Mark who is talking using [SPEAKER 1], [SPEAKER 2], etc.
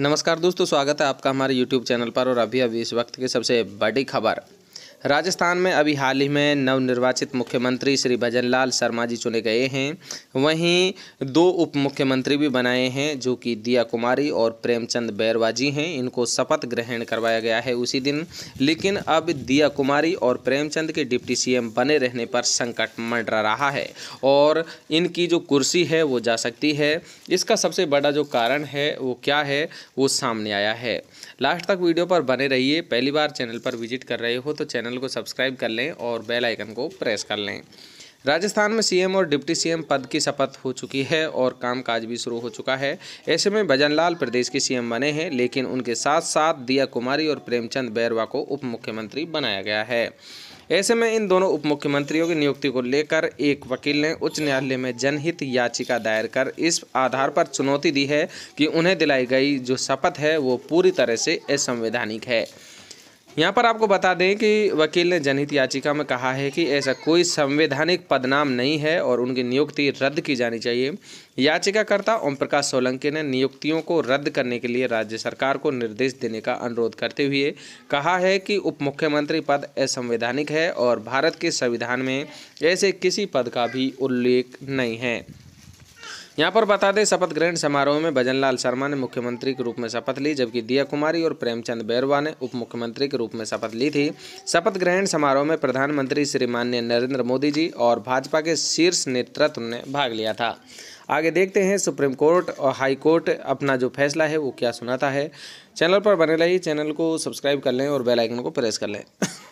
[SPEAKER 1] नमस्कार दोस्तों स्वागत है आपका हमारे यूट्यूब चैनल पर और अभी अभी इस वक्त की सबसे बड़ी खबर राजस्थान में अभी हाल ही में नवनिर्वाचित मुख्यमंत्री श्री भजन लाल शर्मा जी चुने गए हैं वहीं दो उप मुख्यमंत्री भी बनाए हैं जो कि दिया कुमारी और प्रेमचंद बैरवा जी हैं इनको शपथ ग्रहण करवाया गया है उसी दिन लेकिन अब दिया कुमारी और प्रेमचंद के डिप्टी सीएम बने रहने पर संकट मंडरा रहा है और इनकी जो कुर्सी है वो जा सकती है इसका सबसे बड़ा जो कारण है वो क्या है वो सामने आया है लास्ट तक वीडियो पर बने रहिए पहली बार चैनल पर विजिट कर रहे हो तो चैनल चैनल को सब्सक्राइब कर लें और बेल आइकन को प्रेस कर लें राजस्थान में सीएम और डिप्टी सीएम पद की शपथ हो चुकी है और कामकाज भी शुरू हो चुका है ऐसे में भजन प्रदेश के सीएम बने हैं लेकिन उनके साथ साथ दिया कुमारी और प्रेमचंद बैरवा को उप मुख्यमंत्री बनाया गया है ऐसे में इन दोनों उप मुख्यमंत्रियों की नियुक्ति को लेकर एक वकील ने उच्च न्यायालय में जनहित याचिका दायर कर इस आधार पर चुनौती दी है कि उन्हें दिलाई गई जो शपथ है वो पूरी तरह से असंवैधानिक है यहाँ पर आपको बता दें कि वकील ने जनहित याचिका में कहा है कि ऐसा कोई संवैधानिक पदनाम नहीं है और उनकी नियुक्ति रद्द की जानी चाहिए याचिकाकर्ता ओम प्रकाश सोलंकी ने नियुक्तियों को रद्द करने के लिए राज्य सरकार को निर्देश देने का अनुरोध करते हुए कहा है कि उप मुख्यमंत्री पद असंवैधानिक है और भारत के संविधान में ऐसे किसी पद का भी उल्लेख नहीं है यहाँ पर बता दें शपथ ग्रहण समारोह में भजन लाल शर्मा ने मुख्यमंत्री के रूप में शपथ ली जबकि दिया कुमारी और प्रेमचंद बैरवा ने उप मुख्यमंत्री के रूप में शपथ ली थी शपथ ग्रहण समारोह में प्रधानमंत्री श्री माननीय नरेंद्र मोदी जी और भाजपा के शीर्ष नेतृत्व ने भाग लिया था आगे देखते हैं सुप्रीम कोर्ट और हाई कोर्ट अपना जो फैसला है वो क्या सुनाता है चैनल पर बने रहिए चैनल को सब्सक्राइब कर लें और बेलाइकन को प्रेस कर लें